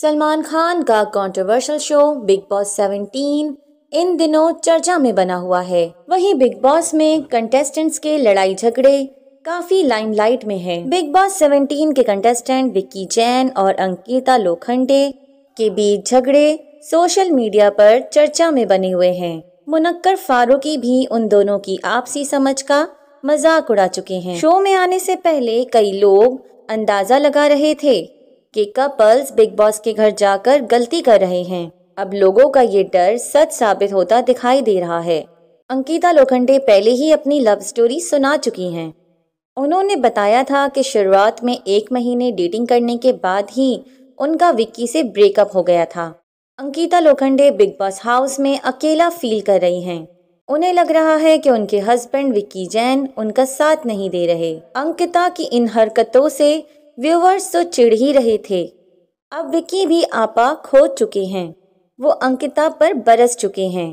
सलमान खान का controversial show Bigg Boss 17 इन दिनों चर्चा में बना हुआ है वहीं बिग बॉस में कंटेस्टेंट्स के लड़ाई झगड़े काफी लाइमलाइट में हैं। बिग बॉस 17 के कंटेस्टेंट विक्की जैन और अंकिता लोखंडे के बीच झगड़े सोशल मीडिया पर चर्चा में बने हुए हैं मुनक्कर फारूकी भी उन दोनों की आपसी समझ का मजाक उड़ा चुके हैं शो में आने से पहले कई लोग अंदाजा लगा रहे थे कि कपल्स बिग बॉस के घर जाकर गलती कर रहे हैं अब लोगों का ये डर सच साबित होता दिखाई दे रहा है अंकिता लोखंडे पहले ही अपनी लव स्टोरी सुना चुकी हैं उन्होंने बताया था कि शुरुआत में एक महीने डेटिंग करने के बाद ही उनका विक्की से ब्रेकअप हो गया था Ankita Lokhande Bigg Boss house में अकेला फील कर रही हैं उन्हें लग रहा है कि उनके हस्बैंड विक्की जैन उनका साथ नहीं दे रहे अंकिता की इन हरकतों से व्यूवर्स तो चिढ़ ही रहे थे अब विकी भी आपा खो चुके हैं वो अंकिता पर बरस चुके हैं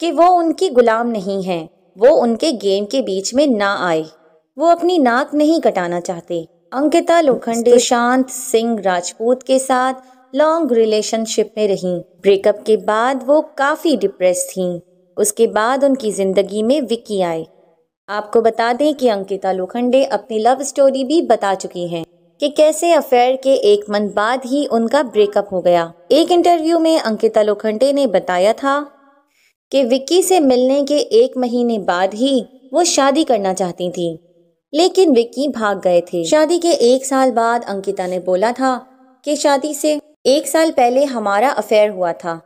कि वो उनकी गुलाम नहीं है वो उनके गेम के बीच में ना आए वो अपनी नाक नहीं कटाना चाहते अंकिता लोखंडे तो- शांत सिंह राजपूत के साथ लॉन्ग रिलेशनशिप में रहीं ब्रेकअप के बाद वो काफ़ी डिप्रेस थी उसके बाद उनकी ज़िंदगी में विकी आए आपको बता दें कि अंकिता लोखंडे अपनी लव स्टोरी भी बता चुकी हैं कि कैसे अफेयर के एक मंथ बाद ही उनका ब्रेकअप हो गया एक इंटरव्यू में अंकिता लोखंडे ने बताया था कि विक्की से मिलने के एक महीने बाद ही वो शादी करना चाहती थी लेकिन विक्की भाग गए थे शादी के एक साल बाद अंकिता ने बोला था कि शादी से एक साल पहले हमारा अफेयर हुआ था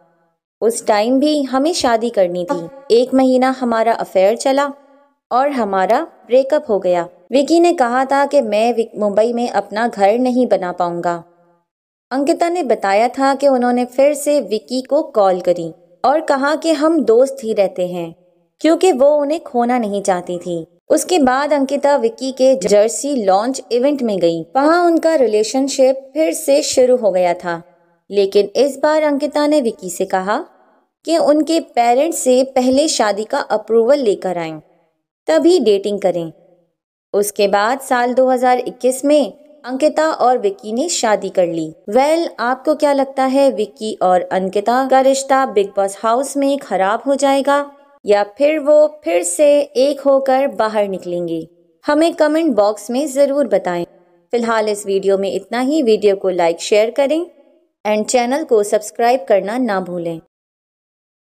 उस टाइम भी हमें शादी करनी थी एक महीना हमारा अफेयर चला और हमारा ब्रेकअप हो गया विकी ने कहा था कि मैं मुंबई में अपना घर नहीं बना पाऊंगा अंकिता ने बताया था कि उन्होंने फिर से विकी को कॉल करी और कहा कि हम दोस्त ही रहते हैं क्योंकि वो उन्हें खोना नहीं चाहती थी उसके बाद अंकिता विक्की के जर्सी लॉन्च इवेंट में गई वहाँ उनका रिलेशनशिप फिर से शुरू हो गया था लेकिन इस बार अंकिता ने विक्की से कहा कि उनके पेरेंट्स से पहले शादी का अप्रूवल लेकर आएं। तभी डेटिंग करें उसके बाद साल 2021 में अंकिता और विक्की ने शादी कर ली वेल well, आपको क्या लगता है विक्की और अंकिता का रिश्ता बिग बॉस हाउस में खराब हो जाएगा या फिर वो फिर से एक होकर बाहर निकलेंगे हमें कमेंट बॉक्स में ज़रूर बताएं फिलहाल इस वीडियो में इतना ही वीडियो को लाइक शेयर करें एंड चैनल को सब्सक्राइब करना ना भूलें